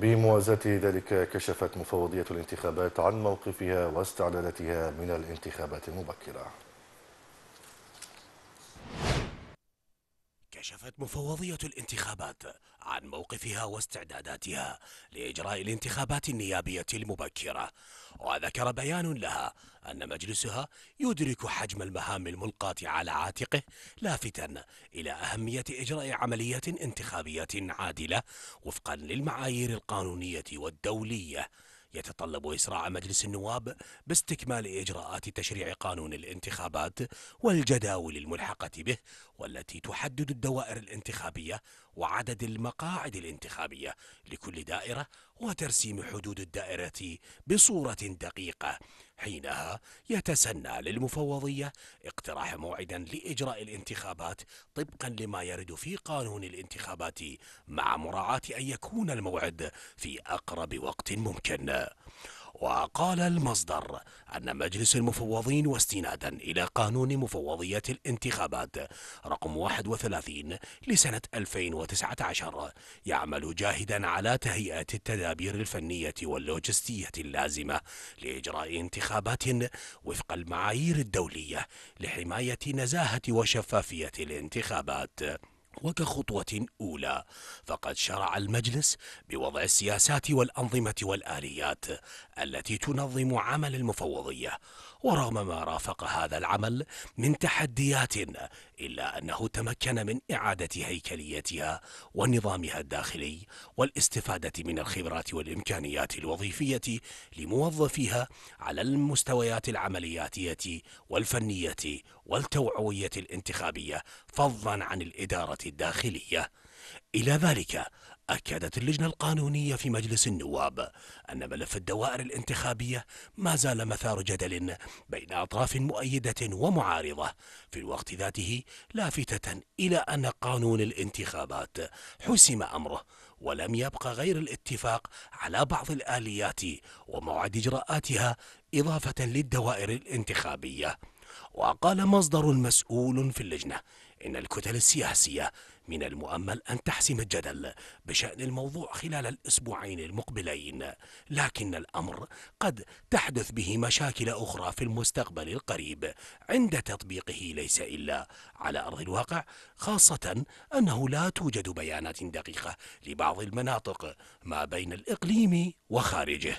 بموازاة ذلك كشفت مفوضية الانتخابات عن موقفها واستعداداتها من الانتخابات المبكرة كشفت مفوضية الانتخابات عن موقفها واستعداداتها لإجراء الانتخابات النيابية المبكرة، وذكر بيان لها أن مجلسها يدرك حجم المهام الملقاة على عاتقه، لافتا إلى أهمية إجراء عملية انتخابية عادلة وفقا للمعايير القانونية والدولية. يتطلب إسراع مجلس النواب باستكمال إجراءات تشريع قانون الانتخابات والجداول الملحقة به والتي تحدد الدوائر الانتخابية وعدد المقاعد الانتخابية لكل دائرة وترسيم حدود الدائرة بصورة دقيقة حينها يتسنى للمفوضية اقتراح موعدا لإجراء الانتخابات طبقا لما يرد في قانون الانتخابات مع مراعاة أن يكون الموعد في أقرب وقت ممكن وقال المصدر أن مجلس المفوضين واستنادا إلى قانون مفوضية الانتخابات رقم 31 لسنة 2019 يعمل جاهدا على تهيئة التدابير الفنية واللوجستية اللازمة لإجراء انتخابات وفق المعايير الدولية لحماية نزاهة وشفافية الانتخابات وكخطوة أولى فقد شرع المجلس بوضع السياسات والأنظمة والآليات التي تنظم عمل المفوضية ورغم ما رافق هذا العمل من تحديات إلا أنه تمكن من إعادة هيكليتها ونظامها الداخلي والاستفادة من الخبرات والإمكانيات الوظيفية لموظفيها على المستويات العملياتية والفنية والتوعوية الانتخابية فضلا عن الإدارة الداخلية إلى ذلك أكدت اللجنة القانونية في مجلس النواب أن ملف الدوائر الانتخابية ما زال مثار جدل بين أطراف مؤيدة ومعارضة في الوقت ذاته لافتة إلى أن قانون الانتخابات حسم أمره ولم يبقى غير الاتفاق على بعض الآليات وموعد إجراءاتها إضافة للدوائر الانتخابية وقال مصدر مسؤول في اللجنة إن الكتل السياسية من المؤمل أن تحسم الجدل بشأن الموضوع خلال الأسبوعين المقبلين لكن الأمر قد تحدث به مشاكل أخرى في المستقبل القريب عند تطبيقه ليس إلا على أرض الواقع خاصة أنه لا توجد بيانات دقيقة لبعض المناطق ما بين الإقليم وخارجه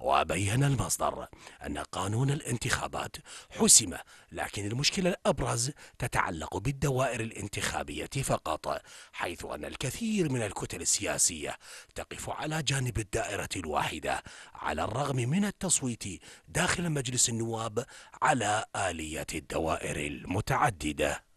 وبين المصدر أن قانون الانتخابات حسم لكن المشكلة الأبرز تتعلق بالدوائر الانتخابية فقط حيث أن الكثير من الكتل السياسية تقف على جانب الدائرة الواحدة على الرغم من التصويت داخل مجلس النواب على آلية الدوائر المتعددة